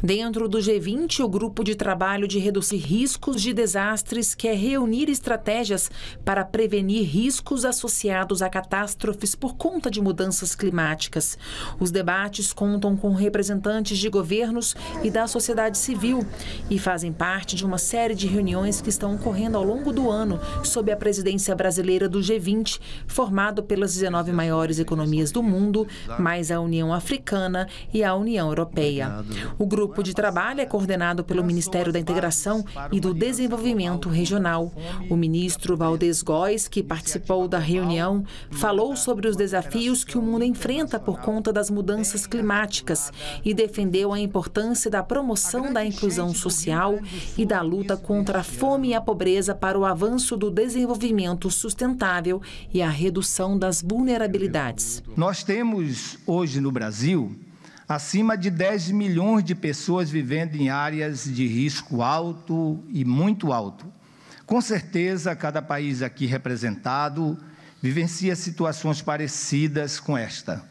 Dentro do G20, o grupo de trabalho de reduzir riscos de desastres quer reunir estratégias para prevenir riscos associados a catástrofes por conta de mudanças climáticas. Os debates contam com representantes de governos e da sociedade civil e fazem parte de uma série de reuniões que estão ocorrendo ao longo do ano sob a presidência brasileira do G20, formado pelas 19 maiores economias do mundo, mais a União Africana e a União Europeia. O grupo grupo de trabalho é coordenado pelo Ministério da Integração e do Desenvolvimento Regional. O ministro Valdez Góes, que participou da reunião, falou sobre os desafios que o mundo enfrenta por conta das mudanças climáticas e defendeu a importância da promoção da inclusão social e da luta contra a fome e a pobreza para o avanço do desenvolvimento sustentável e a redução das vulnerabilidades. Nós temos hoje no Brasil acima de 10 milhões de pessoas vivendo em áreas de risco alto e muito alto. Com certeza, cada país aqui representado vivencia situações parecidas com esta.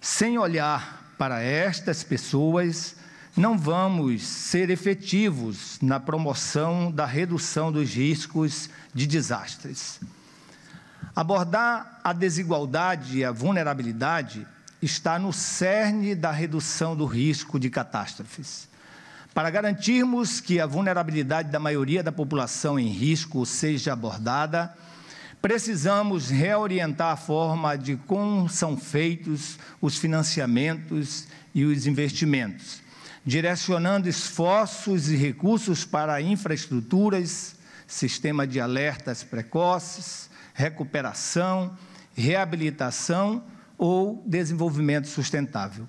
Sem olhar para estas pessoas, não vamos ser efetivos na promoção da redução dos riscos de desastres. Abordar a desigualdade e a vulnerabilidade está no cerne da redução do risco de catástrofes. Para garantirmos que a vulnerabilidade da maioria da população em risco seja abordada, precisamos reorientar a forma de como são feitos os financiamentos e os investimentos, direcionando esforços e recursos para infraestruturas, sistema de alertas precoces, recuperação, reabilitação ou desenvolvimento sustentável.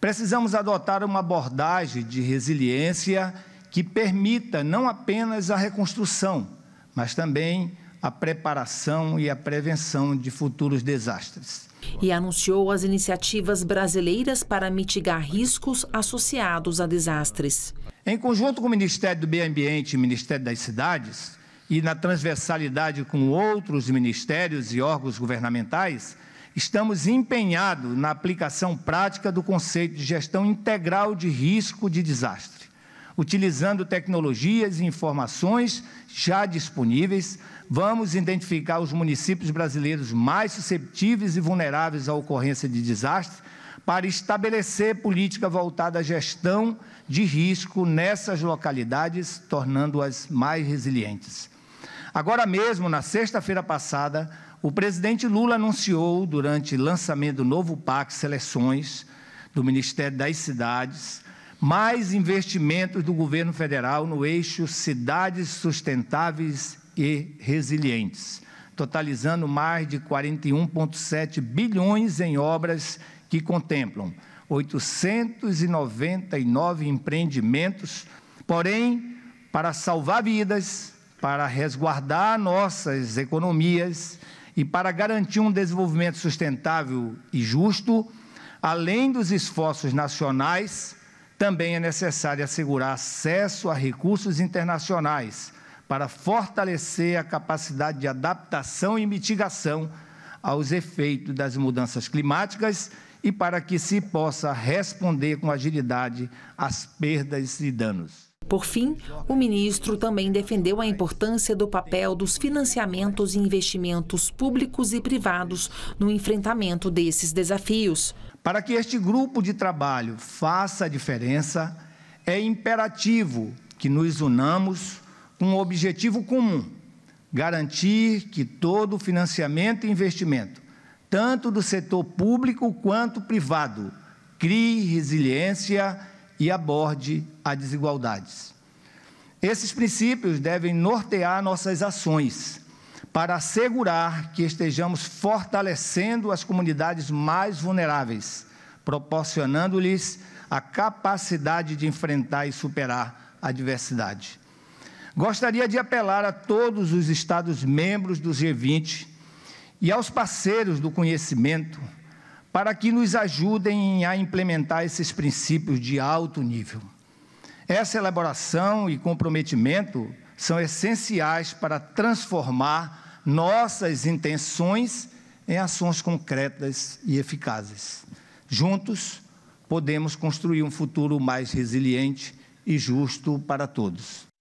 Precisamos adotar uma abordagem de resiliência que permita não apenas a reconstrução, mas também a preparação e a prevenção de futuros desastres. E anunciou as iniciativas brasileiras para mitigar riscos associados a desastres. Em conjunto com o Ministério do Meio Ambiente e Ministério das Cidades, e na transversalidade com outros ministérios e órgãos governamentais, Estamos empenhados na aplicação prática do conceito de gestão integral de risco de desastre, utilizando tecnologias e informações já disponíveis, vamos identificar os municípios brasileiros mais susceptíveis e vulneráveis à ocorrência de desastre para estabelecer política voltada à gestão de risco nessas localidades, tornando-as mais resilientes. Agora mesmo, na sexta-feira passada, o presidente Lula anunciou, durante o lançamento do novo PAC Seleções do Ministério das Cidades, mais investimentos do governo federal no eixo Cidades Sustentáveis e Resilientes, totalizando mais de 41,7 bilhões em obras que contemplam 899 empreendimentos, porém, para salvar vidas, para resguardar nossas economias, e para garantir um desenvolvimento sustentável e justo, além dos esforços nacionais, também é necessário assegurar acesso a recursos internacionais para fortalecer a capacidade de adaptação e mitigação aos efeitos das mudanças climáticas e para que se possa responder com agilidade às perdas e danos. Por fim, o ministro também defendeu a importância do papel dos financiamentos e investimentos públicos e privados no enfrentamento desses desafios. Para que este grupo de trabalho faça a diferença, é imperativo que nos unamos com um objetivo comum: garantir que todo financiamento e investimento, tanto do setor público quanto privado, crie resiliência e e aborde as desigualdades. Esses princípios devem nortear nossas ações para assegurar que estejamos fortalecendo as comunidades mais vulneráveis, proporcionando-lhes a capacidade de enfrentar e superar a adversidade. Gostaria de apelar a todos os Estados membros do G20 e aos parceiros do conhecimento para que nos ajudem a implementar esses princípios de alto nível. Essa elaboração e comprometimento são essenciais para transformar nossas intenções em ações concretas e eficazes. Juntos, podemos construir um futuro mais resiliente e justo para todos.